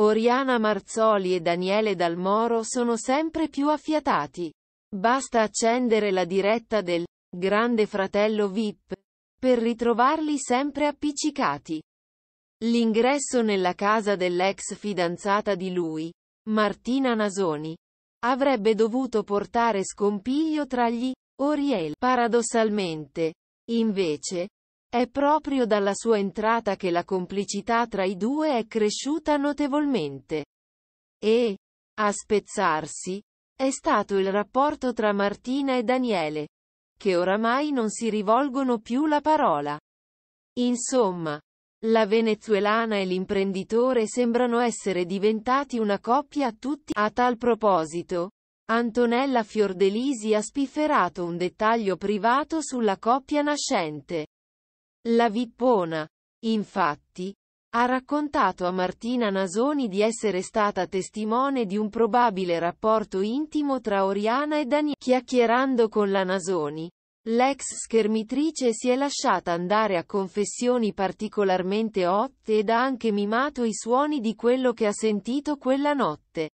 Oriana Marzoli e Daniele Dalmoro sono sempre più affiatati. Basta accendere la diretta del Grande Fratello VIP per ritrovarli sempre appiccicati. L'ingresso nella casa dell'ex fidanzata di lui, Martina Nasoni, avrebbe dovuto portare scompiglio tra gli Oriel. Paradossalmente, invece, è proprio dalla sua entrata che la complicità tra i due è cresciuta notevolmente. E, a spezzarsi, è stato il rapporto tra Martina e Daniele, che oramai non si rivolgono più la parola. Insomma, la venezuelana e l'imprenditore sembrano essere diventati una coppia a tutti. A tal proposito, Antonella Fiordelisi ha spifferato un dettaglio privato sulla coppia nascente. La Vippona, infatti, ha raccontato a Martina Nasoni di essere stata testimone di un probabile rapporto intimo tra Oriana e Daniele. Chiacchierando con la Nasoni, l'ex schermitrice si è lasciata andare a confessioni particolarmente otte ed ha anche mimato i suoni di quello che ha sentito quella notte.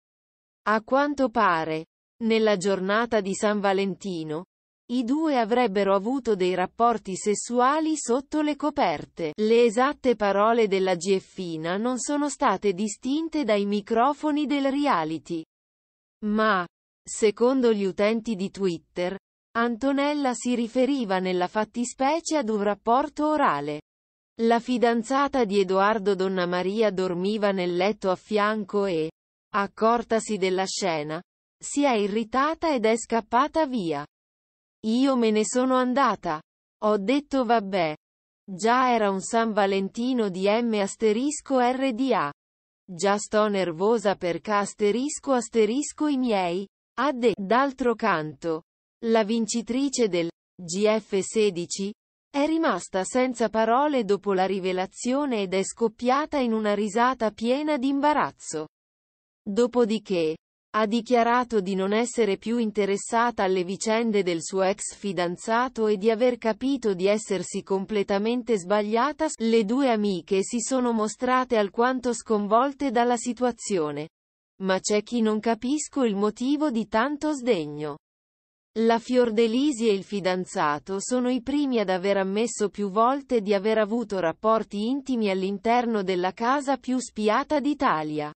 A quanto pare, nella giornata di San Valentino, i due avrebbero avuto dei rapporti sessuali sotto le coperte. Le esatte parole della Gieffina non sono state distinte dai microfoni del reality. Ma, secondo gli utenti di Twitter, Antonella si riferiva nella fattispecie ad un rapporto orale. La fidanzata di Edoardo Donnamaria dormiva nel letto a fianco e, accortasi della scena, si è irritata ed è scappata via. Io me ne sono andata. Ho detto vabbè. Già era un San Valentino di M asterisco RDA. Già sto nervosa perché asterisco asterisco i miei. Ha D'altro canto, la vincitrice del GF16 è rimasta senza parole dopo la rivelazione ed è scoppiata in una risata piena di imbarazzo. Dopodiché, ha dichiarato di non essere più interessata alle vicende del suo ex fidanzato e di aver capito di essersi completamente sbagliata. Le due amiche si sono mostrate alquanto sconvolte dalla situazione. Ma c'è chi non capisco il motivo di tanto sdegno. La Fiordelisi e il fidanzato sono i primi ad aver ammesso più volte di aver avuto rapporti intimi all'interno della casa più spiata d'Italia.